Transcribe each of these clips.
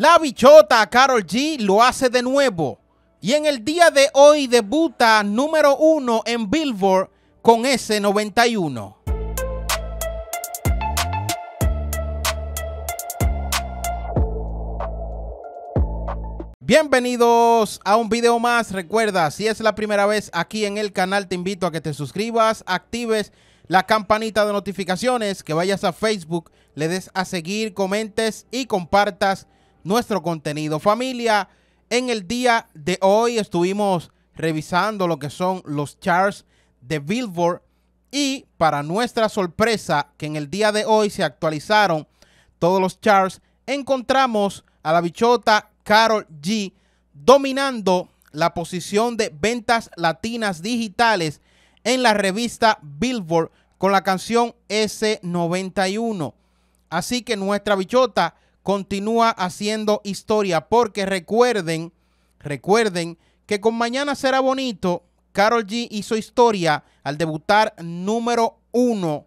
La bichota Carol G lo hace de nuevo y en el día de hoy debuta número uno en Billboard con S91. Bienvenidos a un video más. Recuerda, si es la primera vez aquí en el canal, te invito a que te suscribas, actives la campanita de notificaciones, que vayas a Facebook, le des a seguir, comentes y compartas nuestro contenido. Familia, en el día de hoy estuvimos revisando lo que son los charts de Billboard y para nuestra sorpresa que en el día de hoy se actualizaron todos los charts, encontramos a la bichota Carol G dominando la posición de ventas latinas digitales en la revista Billboard con la canción S91. Así que nuestra bichota continúa haciendo historia, porque recuerden, recuerden que con Mañana será bonito, Carol G hizo historia al debutar número uno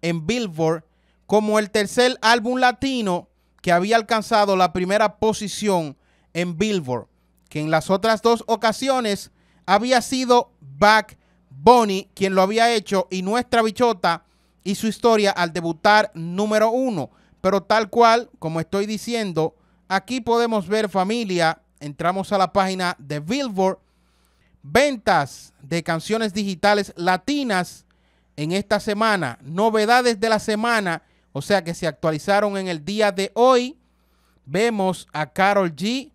en Billboard como el tercer álbum latino que había alcanzado la primera posición en Billboard, que en las otras dos ocasiones había sido Back Bunny... quien lo había hecho y nuestra bichota ...hizo historia al debutar número uno. Pero tal cual, como estoy diciendo, aquí podemos ver familia, entramos a la página de Billboard, ventas de canciones digitales latinas en esta semana, novedades de la semana, o sea que se actualizaron en el día de hoy. Vemos a Carol G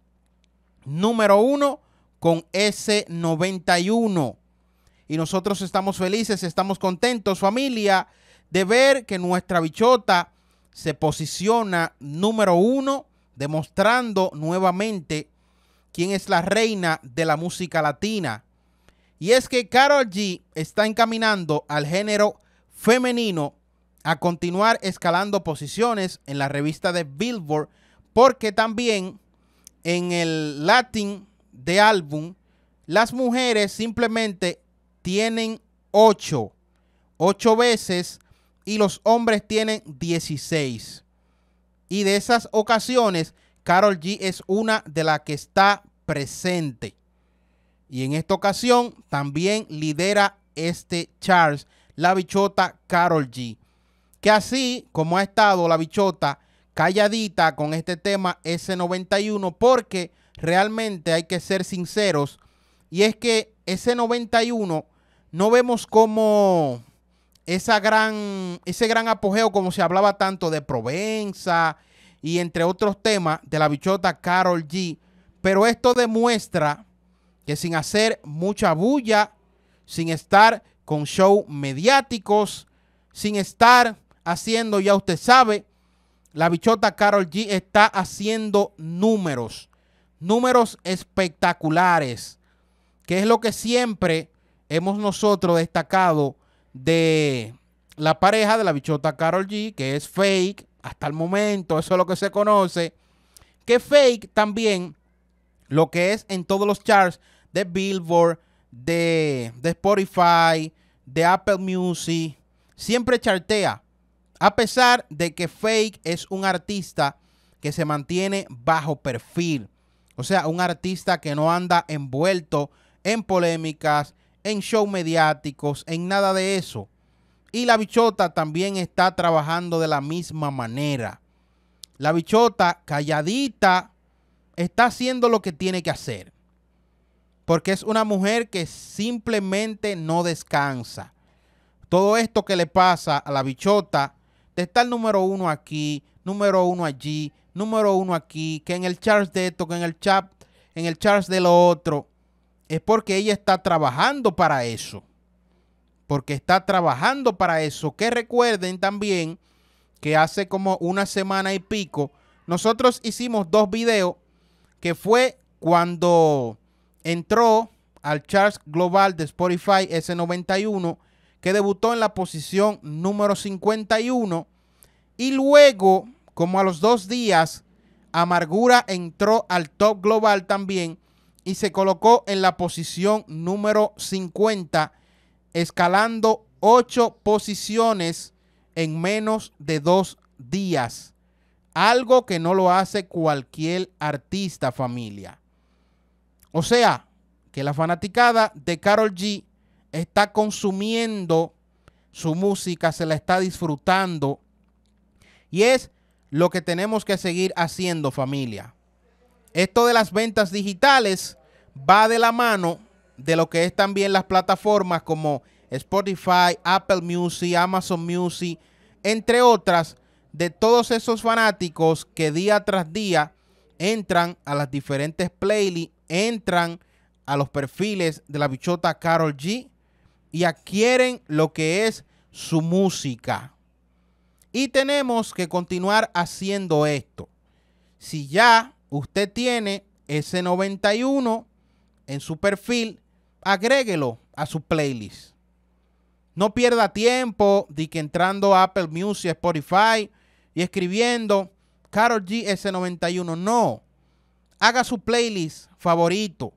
número uno con S91. Y nosotros estamos felices, estamos contentos, familia, de ver que nuestra bichota se posiciona número uno, demostrando nuevamente quién es la reina de la música latina. Y es que Carol G está encaminando al género femenino a continuar escalando posiciones en la revista de Billboard, porque también en el Latin de álbum, las mujeres simplemente tienen ocho, ocho veces y los hombres tienen 16. Y de esas ocasiones, Carol G es una de las que está presente. Y en esta ocasión también lidera este Charles, la bichota Carol G. Que así como ha estado la bichota calladita con este tema S91, porque realmente hay que ser sinceros, y es que S91 no vemos cómo esa gran, ese gran apogeo, como se hablaba tanto de Provenza y entre otros temas de la bichota Carol G. Pero esto demuestra que sin hacer mucha bulla, sin estar con show mediáticos, sin estar haciendo, ya usted sabe, la bichota Carol G está haciendo números, números espectaculares, que es lo que siempre hemos nosotros destacado de la pareja de la bichota Carol G, que es fake hasta el momento, eso es lo que se conoce, que fake también lo que es en todos los charts de Billboard, de, de Spotify, de Apple Music, siempre chartea, a pesar de que fake es un artista que se mantiene bajo perfil, o sea, un artista que no anda envuelto en polémicas, en show mediáticos, en nada de eso. Y la bichota también está trabajando de la misma manera. La bichota calladita está haciendo lo que tiene que hacer. Porque es una mujer que simplemente no descansa. Todo esto que le pasa a la bichota, de estar número uno aquí, número uno allí, número uno aquí, que en el charge de esto, que en el chat, en el de lo otro, es porque ella está trabajando para eso. Porque está trabajando para eso. Que recuerden también que hace como una semana y pico, nosotros hicimos dos videos que fue cuando entró al Charts Global de Spotify S91, que debutó en la posición número 51. Y luego, como a los dos días, Amargura entró al Top Global también y se colocó en la posición número 50, escalando 8 posiciones en menos de dos días. Algo que no lo hace cualquier artista familia. O sea, que la fanaticada de Carol G está consumiendo su música, se la está disfrutando. Y es lo que tenemos que seguir haciendo familia. Esto de las ventas digitales va de la mano de lo que es también las plataformas como Spotify, Apple Music, Amazon Music, entre otras, de todos esos fanáticos que día tras día entran a las diferentes playlists, entran a los perfiles de la bichota Carol G y adquieren lo que es su música. Y tenemos que continuar haciendo esto. Si ya usted tiene ese 91 en su perfil, agréguelo a su playlist. No pierda tiempo de que entrando a Apple Music, Spotify y escribiendo Carol s 91 No. Haga su playlist favorito.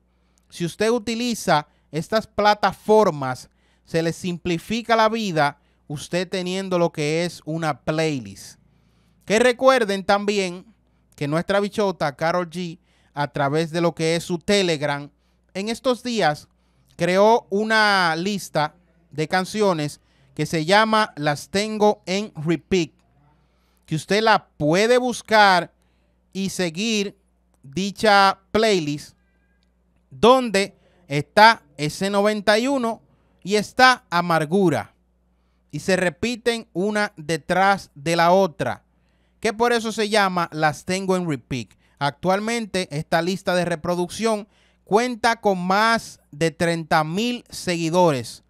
Si usted utiliza estas plataformas, se le simplifica la vida usted teniendo lo que es una playlist. Que recuerden también que nuestra bichota Carol G, a través de lo que es su Telegram, en estos días creó una lista de canciones que se llama Las tengo en repeat, que usted la puede buscar y seguir dicha playlist donde está ese 91 y está Amargura. Y se repiten una detrás de la otra, que por eso se llama Las tengo en repeat. Actualmente esta lista de reproducción Cuenta con más de 30 mil seguidores.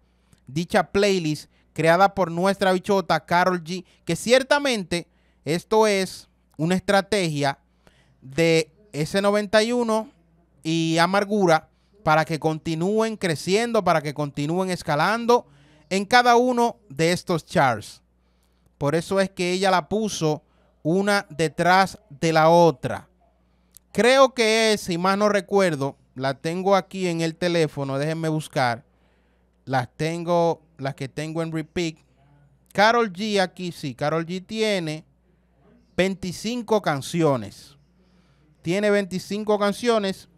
Dicha playlist creada por nuestra bichota Carol G, que ciertamente esto es una estrategia de S91 y Amargura para que continúen creciendo, para que continúen escalando en cada uno de estos charts. Por eso es que ella la puso una detrás de la otra. Creo que es, si más no recuerdo, la tengo aquí en el teléfono, déjenme buscar. Las tengo, las que tengo en repeat. Carol G aquí sí, Carol G tiene 25 canciones. Tiene 25 canciones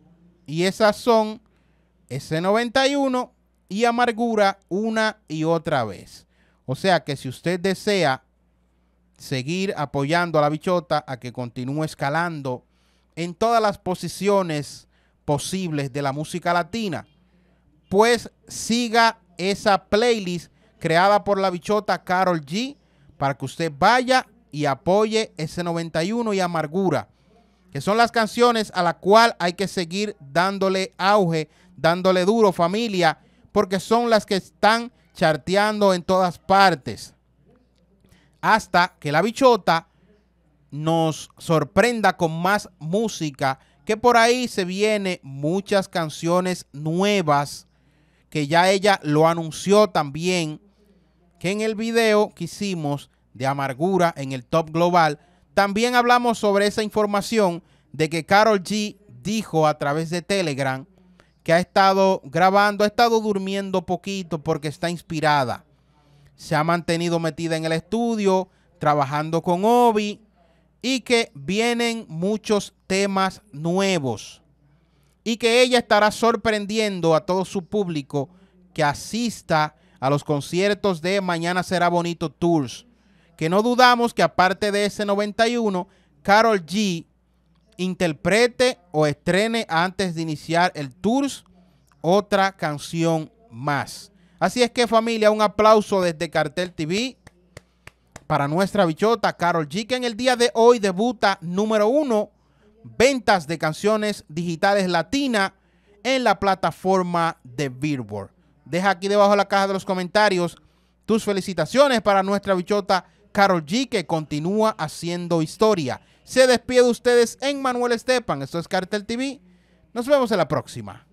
y esas son S91 y Amargura una y otra vez. O sea que si usted desea seguir apoyando a la bichota a que continúe escalando en todas las posiciones posibles de la música latina, pues siga esa playlist creada por la bichota Carol G para que usted vaya y apoye ese 91 y Amargura, que son las canciones a la cual hay que seguir dándole auge, dándole duro familia, porque son las que están charteando en todas partes. Hasta que la bichota nos sorprenda con más música que por ahí se viene muchas canciones nuevas que ya ella lo anunció también, que en el video que hicimos de Amargura en el Top Global, también hablamos sobre esa información de que Carol G dijo a través de Telegram que ha estado grabando, ha estado durmiendo poquito porque está inspirada. Se ha mantenido metida en el estudio, trabajando con Obi, y que vienen muchos temas nuevos y que ella estará sorprendiendo a todo su público que asista a los conciertos de Mañana será bonito Tours, que no dudamos que aparte de ese 91, Carol G interprete o estrene antes de iniciar el Tours otra canción más. Así es que familia, un aplauso desde Cartel TV para nuestra bichota Carol G, que en el día de hoy debuta número uno, ventas de canciones digitales latina en la plataforma de Billboard. Deja aquí debajo de la caja de los comentarios tus felicitaciones para nuestra bichota Carol G, que continúa haciendo historia. Se despide de ustedes en Manuel Estepan. Esto es Cartel TV. Nos vemos en la próxima.